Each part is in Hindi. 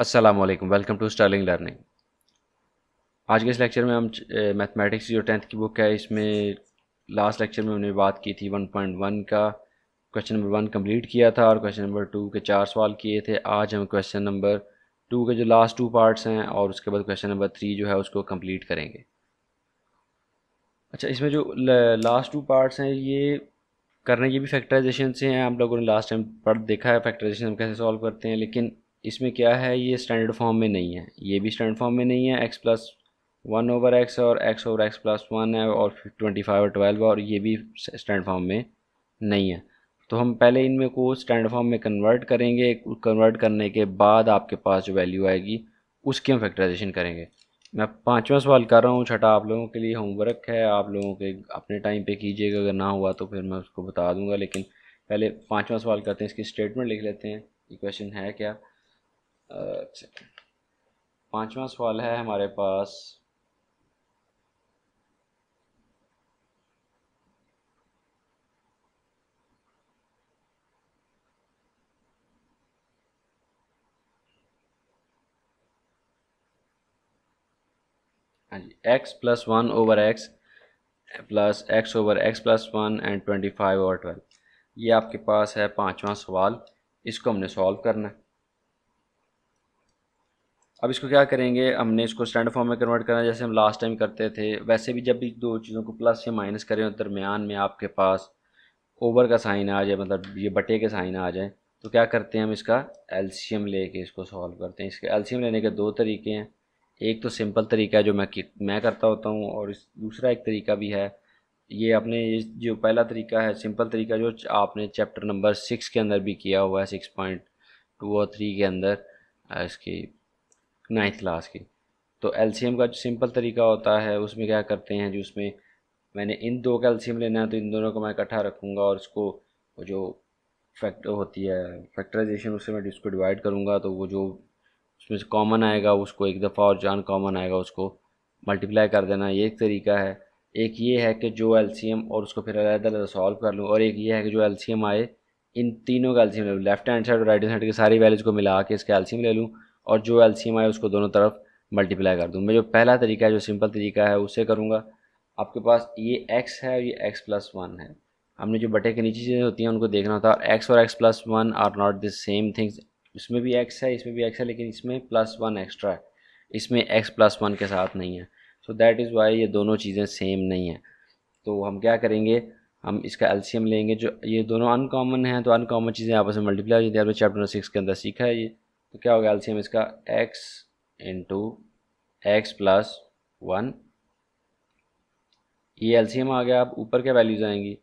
Aslam welcome to Sterling Learning आज के इस लेक्चर में हम मैथमेटिक्स जो टेंथ की बुक है इसमें लास्ट लेक्चर में हमने बात की थी 1.1 का क्वेश्चन नंबर वन कंप्लीट किया था और क्वेश्चन नंबर टू के चार सवाल किए थे आज हम क्वेश्चन नंबर टू के जो लास्ट टू पार्ट्स हैं और उसके बाद क्वेश्चन नंबर थ्री जो है उसको कम्प्लीट करेंगे अच्छा इसमें जो लास्ट टू पार्ट्स हैं ये करने ये भी फैक्टराइजेशन से हैं हम लोगों ने लास्ट टाइम पढ़ देखा है फैक्टराइजेशन हम कैसे सॉल्व करते हैं लेकिन इसमें क्या है ये स्टैंडर्ड फॉर्म में नहीं है ये भी स्टैंडर्ड फॉर्म में नहीं है x plus one over x और x over x plus one है और ट्वेंटी फाइव और ट्वेल्व और ये भी स्टैंडर्ड फॉर्म में नहीं है तो हम पहले इनमें को स्टैंडर्ड फॉर्म में कन्वर्ट करेंगे कन्वर्ट करने के बाद आपके पास जो वैल्यू आएगी उसकी हम फैक्टराइजेशन करेंगे मैं पाँचवा सवाल कर रहा हूँ छठा आप लोगों के लिए होमवर्क है आप लोगों के अपने टाइम पर कीजिएगा अगर ना हुआ तो फिर मैं उसको बता दूँगा लेकिन पहले पाँचवा सवाल करते हैं इसकी स्टेटमेंट लिख लेते हैं ये क्वेश्चन है क्या पांचवा सवाल है हमारे पास हाँ जी x plus one over x plus x over x plus one and twenty five over twelve ये आपके पास है पांचवा सवाल इसको हमने सॉल्व करना है अब इसको क्या करेंगे हमने इसको स्टैंड फॉर्म में कन्वर्ट करना जैसे हम लास्ट टाइम करते थे वैसे भी जब भी दो चीज़ों को प्लस या माइनस करें दरमियान में आपके पास ओवर का साइन आ जाए मतलब ये बटे के साइन आ जाए तो क्या करते हैं हम इसका एल्शियम लेके इसको सॉल्व करते हैं इसके एल्शियम लेने के दो तरीके हैं एक तो सिंपल तरीका है जो मैं मैं करता होता हूँ और इस दूसरा एक तरीका भी है ये अपने जो पहला तरीका है सिंपल तरीका जो आपने चैप्टर नंबर सिक्स के अंदर भी किया हुआ है सिक्स पॉइंट टू और थ्री के अंदर इसकी नाइन्थ क्लास की तो एलसीएम का जो सिंपल तरीका होता है उसमें क्या करते हैं जो उसमें मैंने इन दो का एलसीएम लेना है तो इन दोनों को मैं इकट्ठा रखूँगा और उसको जो फैक्टर होती है फैक्टराइजेशन उससे मैं उसको डिवाइड करूँगा तो वो जो उसमें से कॉमन आएगा उसको एक दफ़ा और जान कॉमन आएगा उसको मल्टीप्लाई कर देना ये एक तरीका है एक ये है कि जो एलसीएम और उसको फिर अलग अलग सॉल्व कर लूँ और एक ये है कि जो एलसीएम आए इन तीनों का एलसीएम ले लूँ लेफ्ट हैंड साइड और राइट हैंड साइड के सारी वैल्यूज को मिला के इसका एलसीएम ले लूँ और जो एल है उसको दोनों तरफ मल्टीप्लाई कर दूँ मैं जो पहला तरीका है जो सिंपल तरीका है उसे करूँगा आपके पास ये एक्स है और ये एक्स प्लस वन है हमने जो बटे के नीचे चीज़ें होती हैं उनको देखना होता है एक्स और x plus one are not the same things इसमें भी एक्स है इसमें भी एक्स है लेकिन इसमें प्लस वन एक्स्ट्रा है इसमें एक्स प्लस वन के साथ नहीं है सो दैट इज़ वाई ये दोनों चीज़ें सेम नहीं हैं तो हम क्या करेंगे हम इसका एल्सीयम लेंगे जो ये दोनों अनकॉमन हैं तो अनकॉमन चीज़ें आपस में मल्टीप्लाई हो जाती है आपने चैप्टर सिक्स के अंदर सीखा है ये तो क्या होगा एल्सियम इसका x into x plus one ये एल्सीयम आ गया अब ऊपर क्या वैल्यूज आएंगी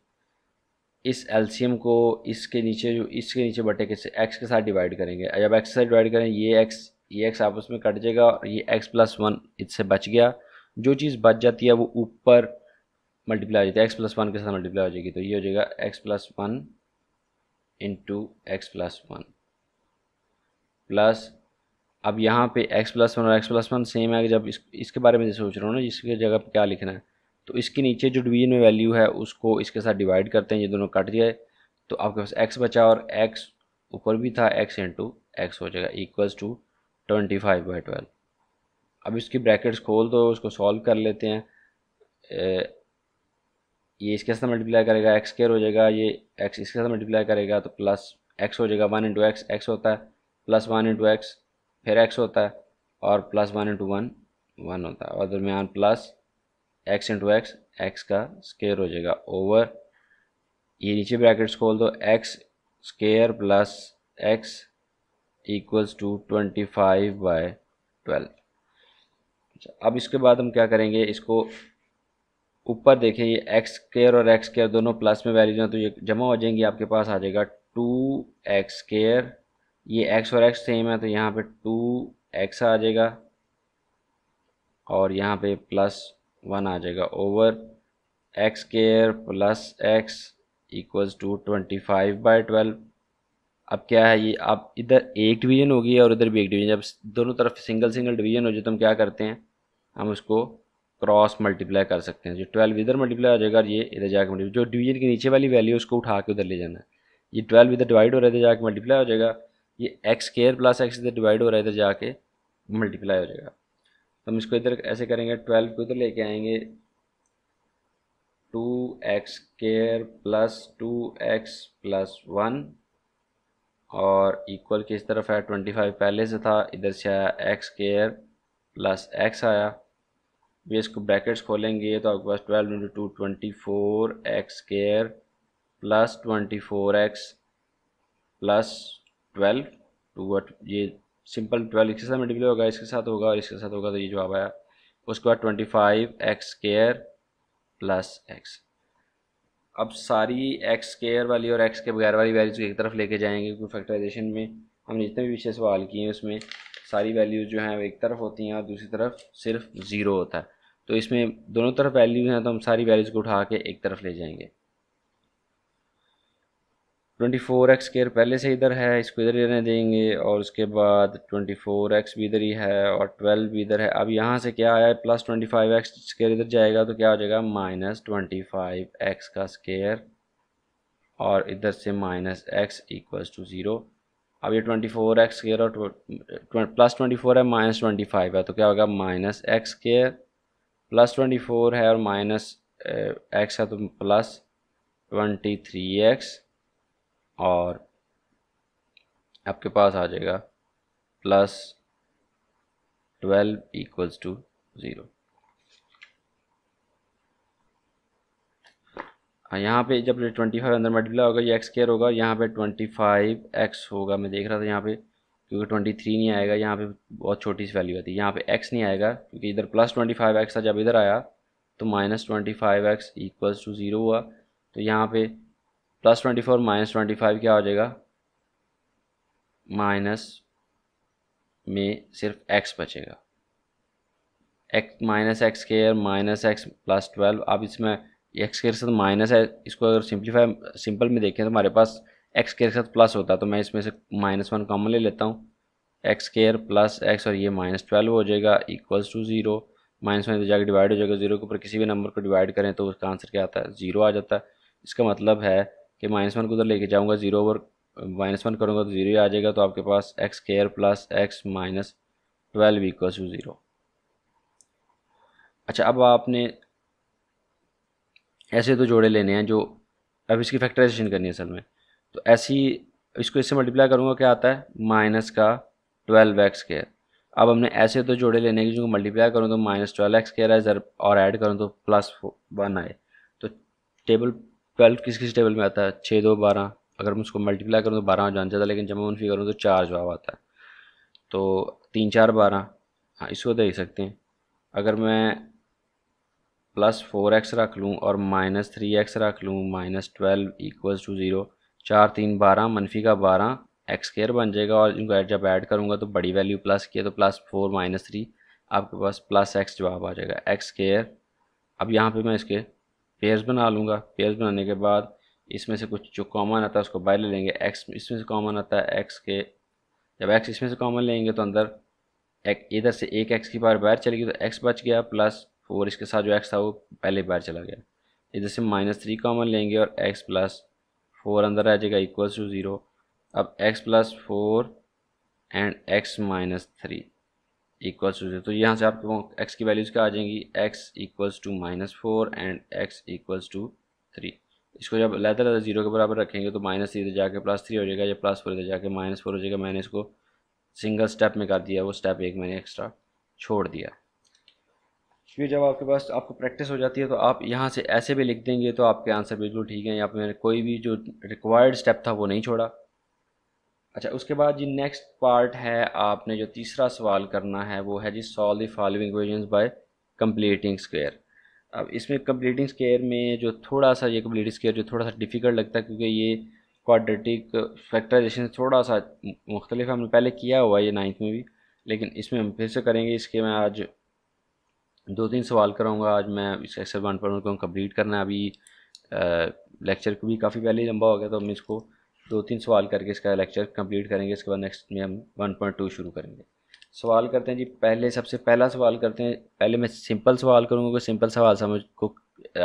इस एल्सीयम को इसके नीचे जो इसके नीचे बटे के से एक्स के साथ डिवाइड करेंगे जब एक्स के साथ डिवाइड करें ये एक्स ये एक्स आपस में कट जाएगा और ये एक्स प्लस वन इससे बच गया जो चीज़ बच जाती है वो ऊपर मल्टीप्लाई हो जाती है एक्स प्लस वन के साथ मल्टीप्लाई हो जाएगी तो ये हो जाएगा x plus one into x plus one plus अब यहाँ पे x प्लस वन और x प्लस वन सेम है जब इस इसके बारे में जैसे सोच रहा हूँ ना इसके जगह पे क्या लिखना है तो इसके नीचे जो डिवीजन में वैल्यू है उसको इसके साथ डिवाइड करते हैं ये दोनों कट जाए तो आपके पास x बचा और x ऊपर भी था x इंटू एक्स हो जाएगा equals to twenty five by twelve अब इसकी ब्रैकेट्स खोल दो उसको सॉल्व कर लेते हैं ये इसके साथ मल्टीप्लाई करेगा एक्स स्केयर हो जाएगा ये एक्स इसके साथ मल्टीप्लाई करेगा तो प्लस एक्स हो जाएगा वन इंटू एक्स एक्स होता है प्लस वन इंटू एक्स फिर एक्स होता है और plus one into one one होता है और दरमियान plus x into x x का स्केयर हो जाएगा ओवर ये नीचे ब्रैकेट्स खोल दो x square plus x equals to twenty five by twelve अच्छा, अब इसके बाद हम क्या करेंगे इसको ऊपर देखें ये एक्स स्केयर और एक्स स्केयर दोनों प्लस में वैल्यूज हैं तो ये जमा हो जाएंगी आपके पास आ जाएगा टू एक्स स्केयर ये एक्स और एक्स सेम है तो यहाँ पे टू एक्स आ जाएगा और यहाँ पे प्लस वन आ जाएगा over x square plus x equals to twenty five by twelve अब क्या है ये अब इधर एक डिवीजन होगी और इधर भी एक डिवीजन जब दोनों तरफ सिंगल सिंगल डिवीजन हो जाए तो हम क्या करते हैं हम उसको क्रॉस मल्टीप्लाई कर सकते हैं जो ट्वेल्व इधर मल्टीप्लाई हो जाएगा और ये इधर जाकर मल्टीप्लाई जो डिवीजन के नीचे वाली वैल्यू उसको उठा के उधर ले जाना है ये ट्वेल्व इधर डिवाइड हो रहा है इधर जाकर मल्टीप्लाई हो जाएगा ये एक्स स्केयर प्लस एक्स इधर डिवाइड हो रहा है इधर जाके मल्टीप्लाई हो जाएगा तो हम इसको इधर ऐसे करेंगे ट्वेल्व को इधर लेके आएंगे two x square plus two x plus one और इक्वल किस तरफ है ट्वेंटी फाइव पहले से था इधर से आया एक्स केयर प्लस एक्स आया ये इसको ब्रैकेट्स खोलेंगे तो आपके पास twelve into two twenty four x square plus twenty four x plus twelve two ये सिंपल ट्वेल्व इसके साथ मल्टीप्लाई होगा इसके साथ होगा और इसके साथ होगा तो ये जवाब आया उसके बाद twenty five x square plus x अब सारी एक्स केयर वाली और एक्स के बगैर वाली वैल्यूज़ एक तरफ लेके जाएंगे क्योंकि फैक्टराइजेशन में हमने जितने भी विषय सवाल किए हैं उसमें सारी वैल्यूज़ जो हैं वो एक तरफ होती हैं और दूसरी तरफ सिर्फ ज़ीरो होता है तो इसमें दोनों तरफ वैल्यूज़ हैं तो हम सारी वैल्यूज़ को उठा के एक तरफ ले जाएंगे ट्वेंटी फोर एक्स स्केयर पहले से इधर है इसको इधर ही रहने देंगे और उसके बाद ट्वेंटी फोर एक्स भी इधर ही है और ट्वेल्व भी इधर है अब यहाँ से क्या आया है plus twenty five x square इधर जाएगा तो क्या हो जाएगा माइनस ट्वेंटी फाइव एक्स का स्केयर और इधर से minus x equals to zero अब ये ट्वेंटी फोर एक्स स्केयर और प्लस ट्वेंटी फोर है माइनस ट्वेंटी फाइव है तो क्या होगा minus x square plus twenty four है और माइनस एक्स है तो प्लस ट्वेंटी थ्री एक्स और आपके पास आ जाएगा plus twelve equals to zero यहाँ पे जब ट्वेंटी फाइव अंदर मल्टीप्लाई होगा ये एक्स केयर होगा यहाँ पे ट्वेंटी फाइव एक्स होगा मैं देख रहा था यहाँ पे क्योंकि ट्वेंटी थ्री नहीं आएगा यहाँ पे बहुत छोटी सी वैल्यू आती है यहाँ पे एक्स नहीं आएगा क्योंकि इधर प्लस ट्वेंटी फाइव एक्स था जब इधर आया तो minus twenty five x equals to zero हुआ तो यहाँ पे plus twenty four minus twenty five क्या हो जाएगा माइनस में सिर्फ एक्स बचेगा x minus x square minus x plus twelve आप इसमें एक्स के साथ माइनस है इसको अगर सिंप्लीफाई सिंपल में देखें तो हमारे पास एक्स के साथ प्लस होता है तो मैं इसमें से माइनस वन कॉमन ले लेता हूँ एक्स केयर प्लस एक्स और ये माइनस ट्वेल्व हो जाएगा equals to zero minus one जाकर डिवाइड हो जाएगा जीरो के ऊपर किसी भी नंबर को डिवाइड करें तो उसका आंसर क्या आता है ज़ीरो आ जाता है इसका मतलब है कि माइनस वन को उधर लेके जाऊँगा जीरो ओवर माइनस वन करूँगा तो जीरो ही आ जाएगा तो आपके पास x square plus x minus twelve equal to zero अच्छा अब आपने ऐसे तो जोड़े लेने हैं जो अब इसकी फैक्टराइजेशन करनी है असल में तो ऐसी इसको इससे मल्टीप्लाई करूँगा क्या आता है माइनस का ट्वेल्व एक्स केयर अब हमने ऐसे तो जोड़े लेने की जिनको मल्टीप्लाई करूँ तो माइनस ट्वेल्व एक्स केयर है और ऐड करूँ तो प्लस वन आए तो टेबल ट्वेल्व किस किस टेबल में आता है छः दो बारह अगर मैं उसको मल्टीप्लाई करूँ तो बारह हो जाना चाहिए लेकिन जब मैं उनफी करूँ तो चार जवाब आता है तो तीन चार बारह हाँ इसको देख सकते हैं अगर मैं प्लस फोर एक्स रख लूँ और माइनस थ्री एक्स रख लूँ minus twelve equals to zero चार तीन बारह मनफी का बारह एक्स केयर बन जाएगा और इनको जब ऐड करूँगा तो बड़ी वैल्यू प्लस किया तो प्लस फोर माइनस थ्री आपके पास प्लस एक्स जवाब आ जाएगा एक्स स्केयर अब यहाँ पे मैं इसके पेयर्स बना लूँगा पेयर्स बनाने के बाद इसमें से कुछ जो कॉमन आता है उसको बाहर ले लेंगे एक्स इसमें से कॉमन आता है एक्स के जब एक्स इसमें से कॉमन लेंगे तो अंदर एक इधर से एक एक्स की बार बाहर चलेगी तो एक्स बच गया प्लस फोर इसके साथ जो एक्स था वो पहले बाहर चला गया इधर से माइनस थ्री कॉमन लेंगे और एक्स प्लस फोर अंदर रह जाएगा इक्वल टू ज़ीरो अब x plus four and x minus three equals to तो यहाँ से आपको एक्स की वैल्यूज़ क्या आ जाएंगी x equals to minus four and x equals to three इसको जब लहदा लहदा जीरो के बराबर रखेंगे तो माइनस थ्री इधर जाके प्लस थ्री हो जाएगा या प्लस फोर इधर जाके माइनस फोर हो जाएगा मैंने इसको सिंगल स्टेप में कर दिया वो स्टेप एक मैंने एक्स्ट्रा छोड़ दिया फिर जब आपके पास आपको प्रैक्टिस हो जाती है तो आप यहाँ से ऐसे भी लिख देंगे तो आपके आंसर बिल्कुल ठीक है यहाँ पर मैंने कोई भी जो रिक्वायर्ड स्टेप था वो नहीं छोड़ा अच्छा उसके बाद जी नेक्स्ट पार्ट है आपने जो तीसरा सवाल करना है वो है जी solve the following equations by completing square अब इसमें कंप्लीटिंग स्केयर में जो थोड़ा सा ये कंप्लीटिंग स्केयर जो थोड़ा सा डिफ़िकल्ट लगता है क्योंकि ये क्वाड्रेटिक फैक्टराइजेशन थोड़ा सा मुख्तलिफ हमने पहले किया हुआ है ये नाइन्थ में भी लेकिन इसमें हम फिर से करेंगे इसके मैं आज दो तीन सवाल करूँगा आज मैं इस एक्सर वन पर उनको कम्प्लीट करना है अभी लेक्चर को भी काफ़ी पहले लंबा हो गया तो हम इसको दो तीन सवाल करके इसका लेक्चर कंप्लीट करेंगे इसके बाद नेक्स्ट में हम 1.2 शुरू करेंगे सवाल करते हैं जी पहले सबसे पहला सवाल करते हैं पहले मैं सिंपल सवाल करूँगा क्योंकि सिंपल सवाल समझ को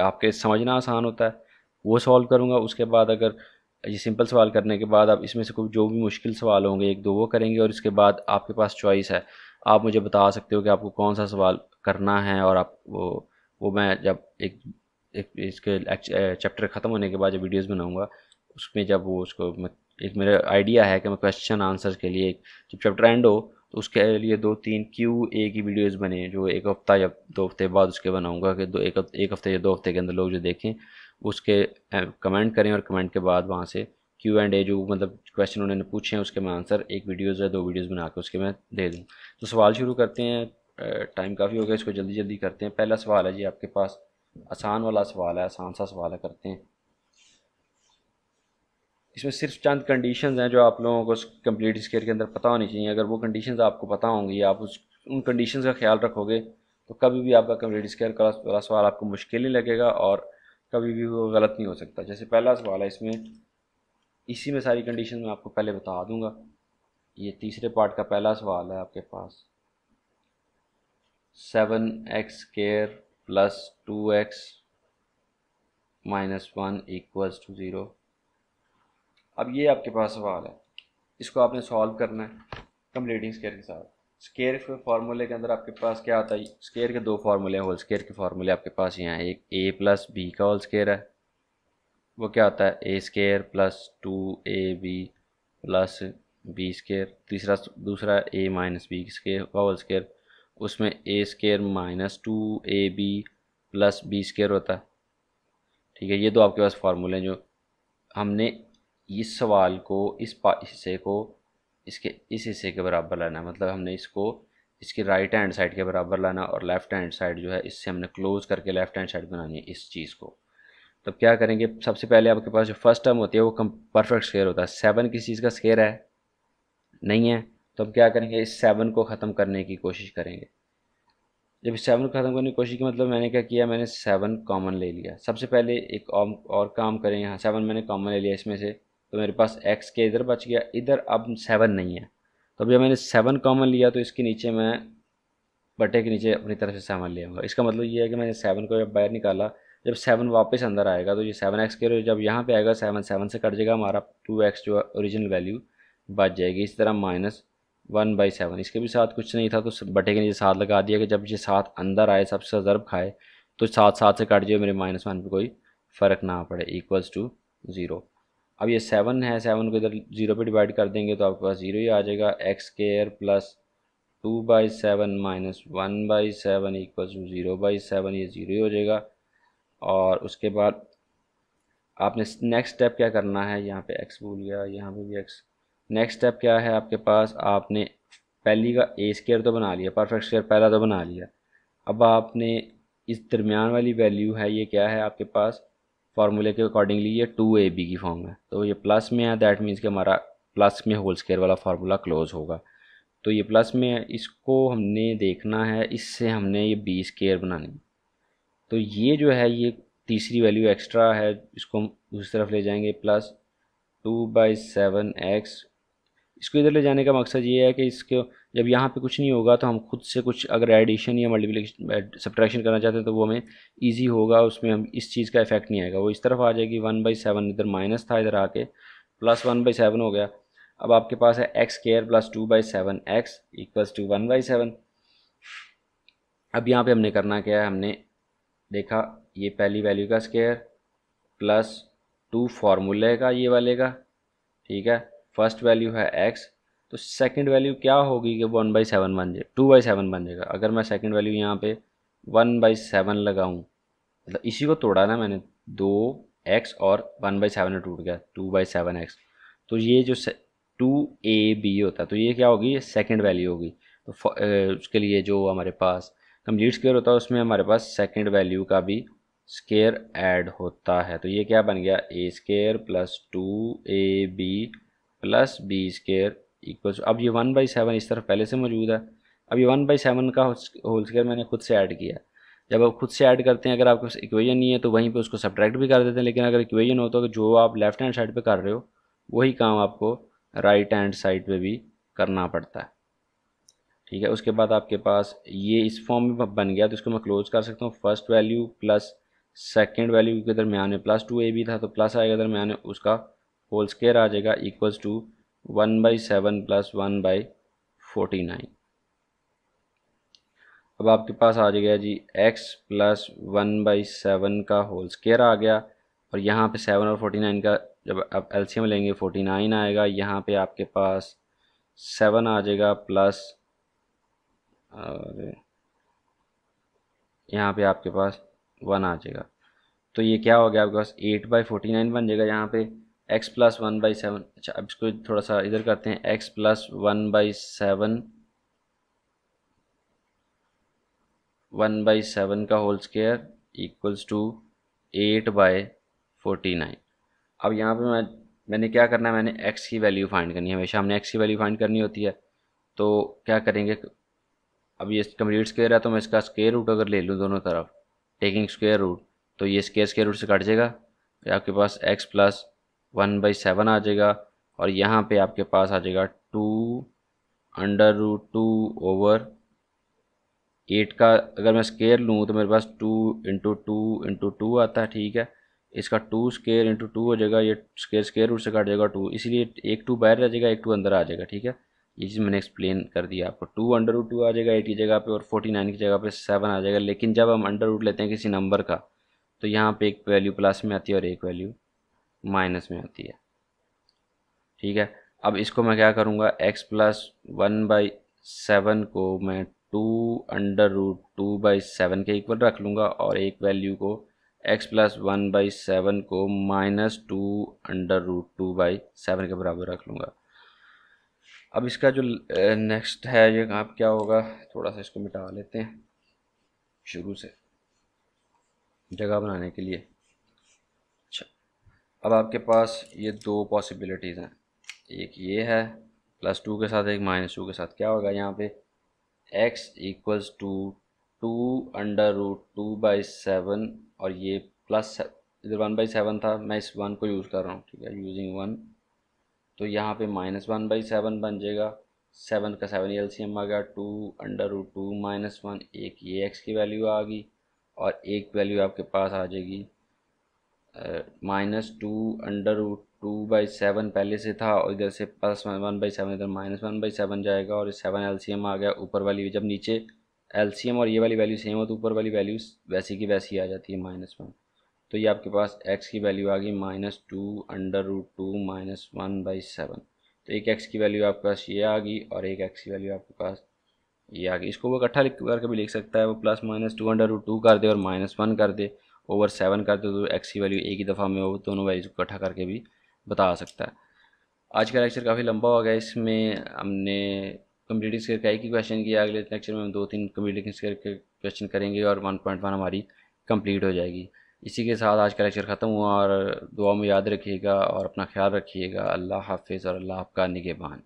आपके समझना आसान होता है वो सॉल्व करूँगा उसके बाद अगर ये सिंपल सवाल करने के बाद आप इसमें से कोई जो भी मुश्किल सवाल होंगे एक दो वो करेंगे और इसके बाद आपके पास चॉइस है आप मुझे बता सकते हो कि आपको कौन सा सवाल करना है और आप वो वो मैं जब एक, एक इसके चैप्टर ख़त्म होने के बाद जब वीडियोज़ बनाऊँगा उसमें जब वो उसको एक मेरा आइडिया है कि मैं क्वेश्चन आंसर के लिए जब चैप्टर एंड हो तो उसके लिए दो तीन क्यू ए की वीडियोस बने जो एक हफ्ता या दो हफ्ते बाद उसके बनाऊंगा कि दो एक एक हफ्ते या दो हफ्ते के अंदर लोग जो देखें उसके कमेंट करें और कमेंट के बाद वहाँ से क्यू एंड ए जो मतलब क्वेश्चन उन्होंने पूछे हैं उसके मैं आंसर एक वीडियोज़ या दो वीडियोज़ बना के उसके मैं दे दूँ तो सवाल शुरू करते हैं टाइम काफ़ी हो गया इसको जल्दी जल्दी करते हैं पहला सवाल है जी आपके पास आसान वाला सवाल है आसान सा सवाल है करते हैं इसमें सिर्फ चंद कंडीशंस हैं जो आप लोगों को कंप्लीट स्केयर के अंदर पता होनी चाहिए अगर वो कंडीशंस आपको पता होंगी आप उस उन कंडीशंस का ख्याल रखोगे तो कभी भी आपका कंप्लीट स्केयर का वाला सवाल आपको मुश्किल नहीं लगेगा और कभी भी वो गलत नहीं हो सकता जैसे पहला सवाल है इसमें इसी में सारी कंडीशन मैं आपको पहले बता दूँगा ये तीसरे पार्ट का पहला सवाल है आपके पास seven x square plus two x minus one equals to zero अब ये आपके पास सवाल है इसको आपने सॉल्व करना है कम्प्लीटिंग स्केयर के साथ स्केयर के फार्मूले के अंदर आपके पास क्या आता है स्केयर के दो फार्मूले हैं होल स्केयर के फार्मूले आपके पास यहाँ एक ए प्लस बी का होल स्केयर है वो क्या होता है a square plus two a b plus b square तीसरा दूसरा ए माइनस बी स्केयर का होल स्केयर उसमें a square minus two a b plus b square होता है ठीक है ये दो आपके पास फार्मूले हैं जो हमने इस सवाल को इस हिस्से को इसके इस हिस्से के बराबर लाना है मतलब हमने इसको इसके राइट हैंड साइड के बराबर लाना और लेफ्ट हैंड साइड जो है इससे हमने क्लोज करके लेफ्ट हैंड साइड बनानी है इस चीज़ को तो क्या करेंगे सबसे पहले आपके पास जो फर्स्ट टर्म होती है वो कम परफेक्ट स्केयर होता है सेवन किस चीज़ का स्केयर है नहीं है तो हम क्या करेंगे इस सेवन को ख़त्म करने की कोशिश करेंगे जब इस सेवन को ख़त्म करने की कोशिश की मतलब मैंने क्या किया मैंने सेवन कॉमन ले लिया सबसे पहले एक और, और काम करें यहाँ सेवन मैंने कॉमन ले लिया इसमें से तो मेरे पास एक्स के इधर बच गया इधर अब सेवन नहीं है तो अभी मैंने सेवन कॉमन लिया तो इसके नीचे मैं बटे के नीचे अपनी तरफ से सेवन ले आऊँगा इसका मतलब ये है कि मैंने सेवन को जब बाहर निकाला जब सेवन वापस अंदर आएगा तो ये सेवन एक्स के जब यहाँ पे आएगा सेवन सेवन से कट जाएगा हमारा टू एक्स जो ओरिजिनल वैल्यू बच जाएगी इस तरह माइनस वन बाई सेवन इसके भी साथ कुछ नहीं था तो बटे के नीचे साथ लगा दिया कि जब ये साथ अंदर आए सबसे ज़रब खाए तो साथ साथ से कट जाए मेरे माइनस वन पर कोई फ़र्क ना पड़े इक्वल्स टू ज़ीरो अब ये सेवन है सेवन को इधर जीरो पे डिवाइड कर देंगे तो आपके पास जीरो ही आ जाएगा x square plus two by seven minus one by seven equal to zero by seven ये ज़ीरो ही हो जाएगा और उसके बाद आपने नेक्स्ट स्टेप क्या करना है यहाँ पे एक्स भूल गया यहाँ पे भी एक्स नेक्स्ट स्टेप क्या है आपके पास आपने पहली का ए स्केयर तो बना लिया परफेक्ट स्केयर पहला तो बना लिया अब आपने इस दरमियान वाली वैल्यू है ये क्या है आपके पास फार्मूले के अकॉर्डिंगली ये टू ए बी की फॉर्म है तो ये प्लस में है दैट मीन्स कि हमारा प्लस में होल स्केयर वाला फार्मूला क्लोज होगा तो ये प्लस में इसको हमने देखना है इससे हमने ये बी स्केयर बनानी तो ये जो है ये तीसरी वैल्यू एक्स्ट्रा है इसको हम उस तरफ ले जाएंगे plus two by seven x इसको इधर ले जाने का मकसद ये है कि इसको जब यहाँ पे कुछ नहीं होगा तो हम खुद से कुछ अगर एडिशन या मल्टीप्लिकेशन सब्ट्रैक्शन करना चाहते हैं तो वो हमें ईजी होगा उसमें हम इस चीज़ का इफेक्ट नहीं आएगा वो इस तरफ आ जाएगी वन बाई सेवन इधर माइनस था इधर आके प्लस वन बाई सेवन हो गया अब आपके पास है x square plus two by seven x equals to one by seven अब यहाँ पर हमने करना क्या है हमने देखा ये पहली वैल्यू का स्केयर प्लस टू फार्मूले का ये वाले का ठीक है फर्स्ट वैल्यू है एक्स तो सेकंड वैल्यू क्या होगी कि वन बाई सेवन बन जाए टू बाई सेवन बन जाएगा अगर मैं सेकंड वैल्यू यहाँ पे वन बाई सेवन लगाऊँ मतलब इसी को तोड़ा ना मैंने दो एक्स और वन बाई सेवन टूट गया टू बाई सेवन एक्स तो ये जो टू ए बी होता है तो ये क्या होगी ये सेकेंड वैल्यू होगी तो उसके लिए जो हमारे पास कम्प्लीट स्केयर होता है उसमें हमारे पास सेकेंड वैल्यू का भी स्केयर ऐड होता है तो ये क्या बन गया a square plus two a b plus b square equals अब ये वन बाई सेवन इस तरफ पहले से मौजूद है अब ये वन बाई सेवन का होल स्केयर मैंने खुद से ऐड किया जब आप खुद से ऐड करते हैं अगर आपके पास इक्वेजन नहीं है तो वहीं पे उसको सब्ट्रैक्ट भी कर देते हैं लेकिन अगर इक्वेजन हो तो जो आप लेफ्ट हैंड साइड पे कर रहे हो वही काम आपको राइट हैंड साइड पे भी करना पड़ता है ठीक है उसके बाद आपके पास ये इस फॉर्म में बन गया तो इसको मैं क्लोज कर सकता हूँ first value plus second value के दरमियान में प्लस टू ए भी था तो प्लस आएगा दरमियान उसका होल स्केयर आ जाएगा equals to one by seven plus one by forty nine अब आपके पास आ जाएगा जी x plus one by seven का होल स्केयर आ गया और यहाँ पे सेवन और फोर्टी नाइन का जब आप एलसीएम लेंगे फोर्टी नाइन आएगा यहाँ पे आपके पास सेवन आ जाएगा प्लस और यहाँ पे आपके पास वन आ जाएगा तो ये क्या हो गया आपके पास एट बाई फोर्टी नाइन बन जाएगा यहाँ पे x plus one by seven अच्छा अब इसको थोड़ा सा इधर करते हैं x plus one by seven one by seven का whole square equals to eight by forty nine अब यहाँ पे मैं मैंने क्या करना है मैंने एक्स की वैल्यू फाइंड करनी है हमेशा हमने एक्स की वैल्यू फाइंड करनी होती है तो क्या करेंगे अब ये कम्प्लीट स्केयर है तो मैं इसका स्केयर रूट अगर ले लूँ दोनों तरफ टेकिंग स्केयर रूट तो ये स्केयर स्केयर रूट से कट जाएगा आपके पास x plus one by seven आ जाएगा और यहाँ पे आपके पास आ जाएगा two under root two over eight का अगर मैं स्केयर लूँ तो मेरे पास two into two into two आता है ठीक है इसका टू स्केयर इंटू टू हो जाएगा ये स्केयर स्केयर रूट से काट जाएगा टू इसलिए एक टू बाहर रह जाएगा एक टू अंदर आ जाएगा ठीक है ये चीज़ मैंने एक्सप्लेन कर दिया आपको टू अंडर रूट टू आ जाएगा एट की जगह पे और फोर्टी नाइन की जगह पे सेवन आ जाएगा लेकिन जब हम अंडर रूट लेते हैं किसी नंबर का तो यहाँ पे एक वैल्यू प्लस में आती है और एक वैल्यू माइनस में होती है ठीक है अब इसको मैं क्या करूँगा x plus one by seven को मैं two under root two by seven के इक्वल रख लूँगा और एक वैल्यू को x plus one by seven को minus two under root two by seven के बराबर रख लूँगा अब इसका जो नेक्स्ट है ये आप क्या होगा थोड़ा सा इसको मिटा लेते हैं शुरू से जगह बनाने के लिए अब आपके पास ये दो पॉसिबिलिटीज़ हैं एक ये है प्लस टू के साथ एक माइनस टू के साथ क्या होगा यहाँ पे x equals to two under root two by seven और ये प्लस इधर वन बाई सेवन था मैं इस वन को यूज़ कर रहा हूँ ठीक है यूजिंग वन तो यहाँ पे माइनस वन बाई सेवन बन जाएगा सेवन का सेवन एल सी एम आ गया two under root two minus one एक ये एक्स की वैल्यू आ गई और एक वैल्यू आपके पास आ जाएगी minus two under root two by seven पहले से था और इधर से प्लस वन बाई सेवन इधर माइनस वन बाई सेवन जाएगा और सेवन एल आ गया ऊपर वाली जब नीचे एलसीएम और ये वाली वैल्यू सेम हो तो ऊपर वाली वैल्यू वैसी की वैसी आ जाती है माइनस वन तो ये आपके पास एक्स की वैल्यू आ गई minus two under root two minus one by seven तो एक एक्स की वैल्यू आपके पास ये आ गई और एक एक्स की वैल्यू आपके पास ये आ गई इसको वो इकट्ठा लिख करके भी लिख सकता है वो plus minus two under root two कर दे और माइनस वन कर दे ओवर सेवन करते हो तो एक्स की वैल्यू एक ही दफ़ा में हो दोनों वैल्यूज को इकट्ठा करके भी बता सकता है आज का लेक्चर काफ़ी लंबा हो गया इसमें हमने कम्प्यूटिंग स्केयर का एक ही क्वेश्चन किया अगले लेक्चर में हम दो तीन कम्प्यूटिंग स्केयर के क्वेश्चन करेंगे और वन पॉइंट वन हमारी कंप्लीट हो जाएगी इसी के साथ आज का लेक्चर ख़त्म हुआ और दुआ में याद रखिएगा और अपना ख्याल रखिएगा अल्लाह हाफिज़ और अल्लाह आपका निगेबान